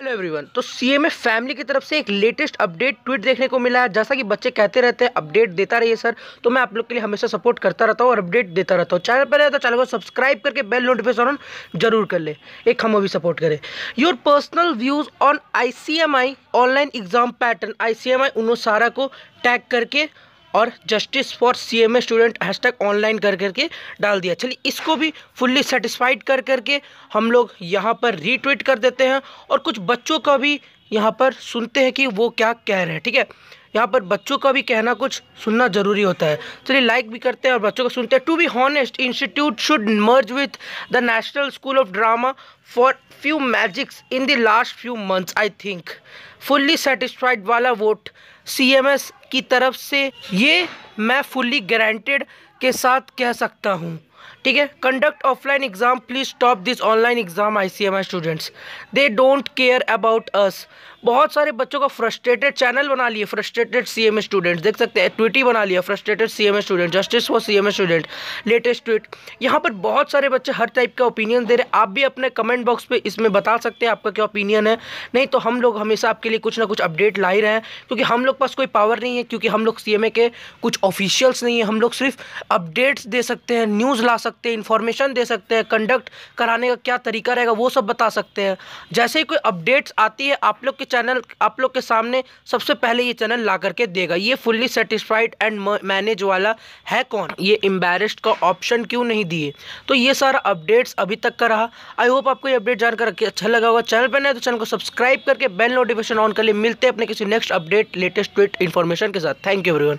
hello everyone तो CMA family की तरफ से एक लेटेस्ट अपडेट ट्वीट देखने को मिला है जैसा कि बच्चे कहते रहते हैं अपडेट देता रहिए सर तो मैं आप लोग के लिए हमेशा सपोर्ट करता रहता हूँ और अपडेट देता रहता हूँ चैनल पर है तो चैनल को सब्सक्राइब करके बेल नोटिफिकेशन जरूर कर ले एक हम भी सपोर्ट करें your personal views on I online exam pattern I C को टैग करके और justice for C M A student hashtag online कर करके डाल दिया चलिए इसको भी फुल्ली सेटिस्फाइड कर करके हम लोग यहाँ पर रीट्वीट कर देते हैं और कुछ बच्चों का भी यहाँ पर सुनते हैं कि वो क्या कह रहे हैं ठीक है यहाँ पर बच्चों का भी कहना कुछ सुनना ज़रूरी होता है चलिए लाइक भी करते हैं और बच्चों को सुनते हैं to be honest institute should merge with the national school of drama for few magics in the last few months I think fully satisfied वाला वोट सीएमएस की तरफ से ये मैं फुल्ली गारंटेड के साथ कह सकता हूँ ठीक है conduct offline exam please stop this online exam ICMI students they don't care about us बहुत सारे बच्चों का फ्रस्ट्रेटेड चैनल बना लिए फ्रस्ट्रेटेड सीएम स्टूडेंट्स देख सकते हैं ट्विटी बना लिया frustrated CM student justice for CM student latest tweet यहाँ पर बहुत सारे बच्चे हर टाइप का ओपिनियन दे रहे हैं आप भी अपने कमेंट बॉक्स पर इसमें बता सकते हैं आपका क्या ओपिनियन है नहीं तो हम लोग हमेशा आपके लिए कुछ ना कुछ अपडेट ला ही रहे हैं क्योंकि हम लोग पास कोई पावर नहीं है क्योंकि हम लोग सी के कुछ ऑफिशियल्स नहीं है हम लोग सिर्फ अपडेट्स दे सकते हैं न्यूज़ ला सकते हैं इन्फॉर्मेशन दे सकते हैं कंडक्ट कराने का क्या तरीका रहेगा वो सब बता सकते हैं जैसे ही कोई अपडेट्स आती है आप लोग के चैनल आप लोग के सामने सबसे पहले ये चैनल ला करके देगा ये फुल्ली सेटिस्फाइड एंड मैनेज वाला है कौन ये एम्बेरस्ड का ऑप्शन क्यों नहीं दिए तो ये सारा अपडेट्स अभी तक का रहा आई होप आपको ये अपडेट जानकर अच्छा लगा होगा चैनल पर नहीं तो चैनल को सब्सक्राइब करके बेल नोटिफिकेशन ऑन कर लिए मिलते हैं अपने किसी next update latest tweet information के साथ थैंक यू एवरीवन